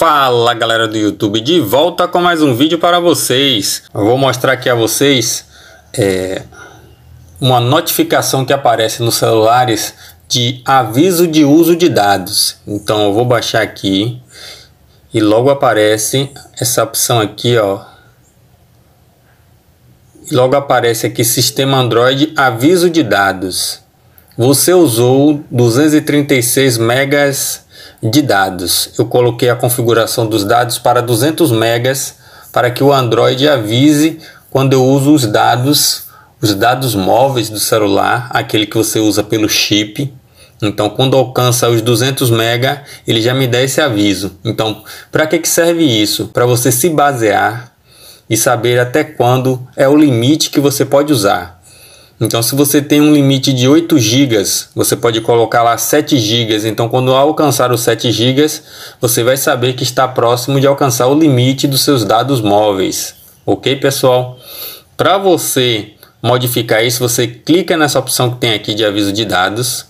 Fala galera do YouTube, de volta com mais um vídeo para vocês. Eu vou mostrar aqui a vocês é, uma notificação que aparece nos celulares de aviso de uso de dados. Então eu vou baixar aqui e logo aparece essa opção aqui, ó. E logo aparece aqui sistema Android aviso de dados. Você usou 236 megas de dados. Eu coloquei a configuração dos dados para 200 megas para que o Android avise quando eu uso os dados, os dados móveis do celular, aquele que você usa pelo chip. Então, quando alcança os 200 mega, ele já me dá esse aviso. Então, para que, que serve isso? Para você se basear e saber até quando é o limite que você pode usar. Então, se você tem um limite de 8 GB, você pode colocar lá 7 GB. Então, quando alcançar os 7 GB, você vai saber que está próximo de alcançar o limite dos seus dados móveis. Ok, pessoal? Para você modificar isso, você clica nessa opção que tem aqui de aviso de dados.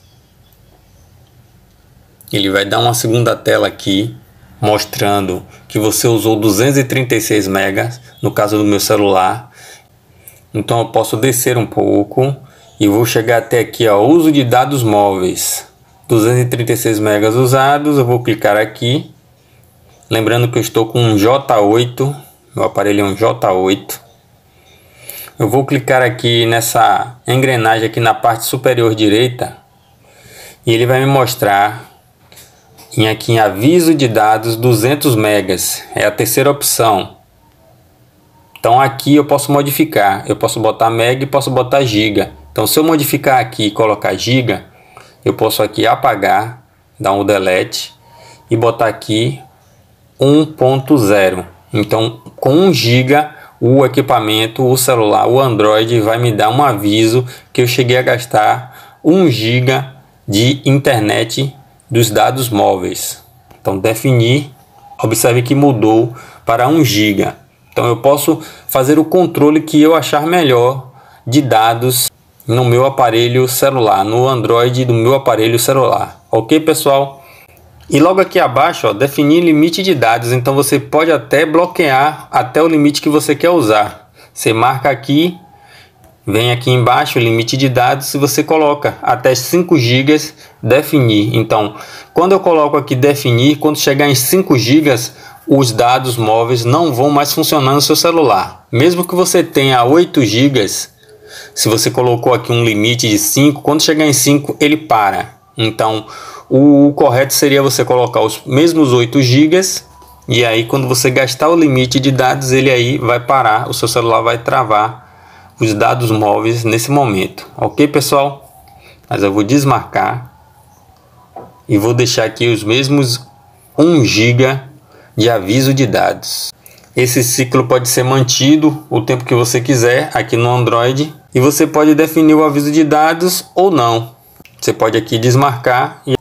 Ele vai dar uma segunda tela aqui, mostrando que você usou 236 MB, no caso do meu celular, então eu posso descer um pouco e vou chegar até aqui, ó, uso de dados móveis. 236 megas usados, eu vou clicar aqui. Lembrando que eu estou com um J8, meu aparelho é um J8. Eu vou clicar aqui nessa engrenagem aqui na parte superior direita e ele vai me mostrar em aqui em aviso de dados 200 megas. É a terceira opção. Então aqui eu posso modificar, eu posso botar mega e posso botar giga. Então se eu modificar aqui e colocar giga, eu posso aqui apagar, dar um delete e botar aqui 1.0. Então com 1 giga o equipamento, o celular, o Android vai me dar um aviso que eu cheguei a gastar 1 giga de internet dos dados móveis. Então definir, observe que mudou para 1 giga. Então eu posso fazer o controle que eu achar melhor de dados no meu aparelho celular, no Android do meu aparelho celular. Ok, pessoal? E logo aqui abaixo, ó, definir limite de dados. Então você pode até bloquear até o limite que você quer usar. Você marca aqui, vem aqui embaixo, limite de dados, e você coloca até 5 GB definir. Então, quando eu coloco aqui definir, quando chegar em 5 GB, os dados móveis não vão mais funcionar no seu celular. Mesmo que você tenha 8 GB, se você colocou aqui um limite de 5, quando chegar em 5 ele para. Então, o correto seria você colocar os mesmos 8 GB e aí quando você gastar o limite de dados, ele aí vai parar, o seu celular vai travar os dados móveis nesse momento. OK, pessoal? Mas eu vou desmarcar e vou deixar aqui os mesmos 1 GB de aviso de dados. Esse ciclo pode ser mantido o tempo que você quiser aqui no Android e você pode definir o aviso de dados ou não. Você pode aqui desmarcar e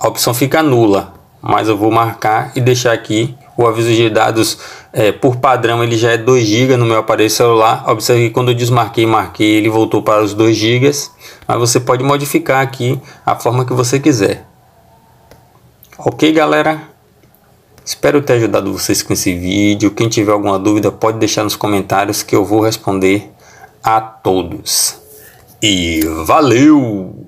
a opção fica nula, mas eu vou marcar e deixar aqui o aviso de dados é, por padrão ele já é 2 GB no meu aparelho celular. Observe que quando eu desmarquei e marquei ele voltou para os 2 GB, mas você pode modificar aqui a forma que você quiser. Ok galera? Espero ter ajudado vocês com esse vídeo. Quem tiver alguma dúvida pode deixar nos comentários que eu vou responder a todos. E valeu!